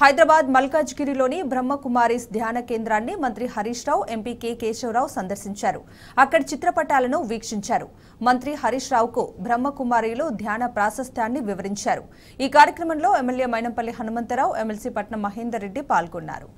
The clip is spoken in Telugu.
హైదరాబాద్ మల్కాజ్గిరిలోని బ్రహ్మకుమారీస్ ధ్యాన కేంద్రాన్ని మంత్రి హరీష్ రావు ఎంపీ కె కేశవరావు సందర్శించారు అక్కడి చిత్రపటాలను వీక్షించారు మంత్రి హరీష్ రావుకు బ్రహ్మకుమారిలో ధ్యాన ప్రాశస్త్యాన్ని వివరించారు ఈ కార్యక్రమంలో ఎమ్మెల్యే మైనంపల్లి హనుమంతరావు ఎమ్మెల్సీ పట్నం మహేందర్ రెడ్డి పాల్గొన్నారు